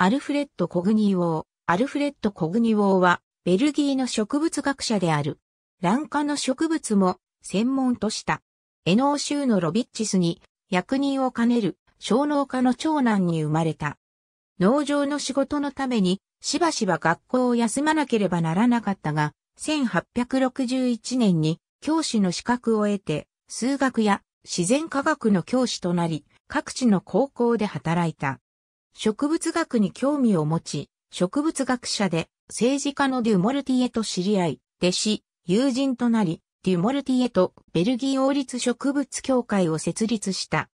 アルフレッド・コグニー王。アルフレッド・コグニー王は、ベルギーの植物学者である。卵化の植物も、専門とした。エノー州のロビッチスに、役人を兼ねる、小農家の長男に生まれた。農場の仕事のために、しばしば学校を休まなければならなかったが、1861年に教師の資格を得て、数学や自然科学の教師となり、各地の高校で働いた。植物学に興味を持ち、植物学者で政治家のデュモルティエと知り合い、弟子、友人となり、デュモルティエとベルギー王立植物協会を設立した。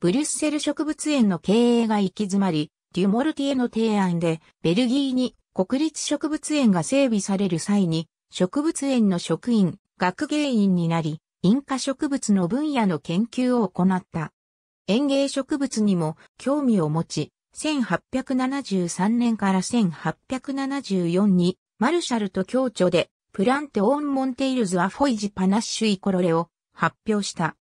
ブリュッセル植物園の経営が行き詰まり、デュモルティエの提案で、ベルギーに国立植物園が整備される際に、植物園の職員、学芸員になり、因果植物の分野の研究を行った。園芸植物にも興味を持ち、1873年から1874に、マルシャルと共著で、プランテオン・モンテイルズ・アフォイジ・パナッシュ・イコロレを発表した。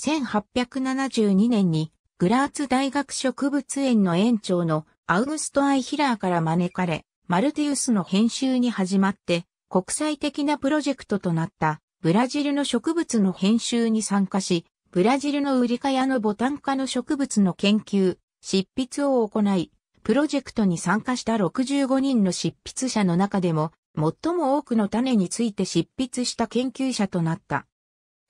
1872年に、グラーツ大学植物園の園長のアウグスト・アイヒラーから招かれ、マルティウスの編集に始まって、国際的なプロジェクトとなったブラジルの植物の編集に参加し、ブラジルのウリカヤのボタン科の植物の研究、執筆を行い、プロジェクトに参加した65人の執筆者の中でも、最も多くの種について執筆した研究者となった。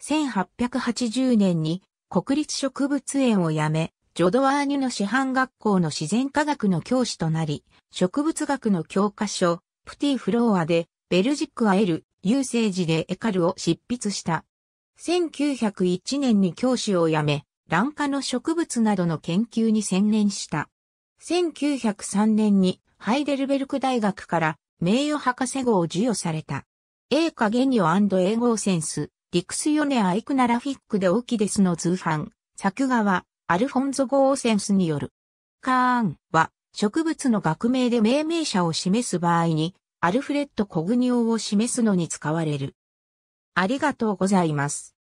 1880年に国立植物園を辞め、ジョドワーニュの師範学校の自然科学の教師となり、植物学の教科書、プティフロアで、ベルジックアエル、優勢時でエカルを執筆した。1901年に教師を辞め、卵化の植物などの研究に専念した。1903年にハイデルベルク大学から名誉博士号を授与された。英化ゲニオ英語センス、リクスヨネアイクナラフィックでオキデスの通販、作画はアルフォンゾゴーセンスによる。カーンは植物の学名で命名者を示す場合に、アルフレッド・コグニオを示すのに使われる。ありがとうございます。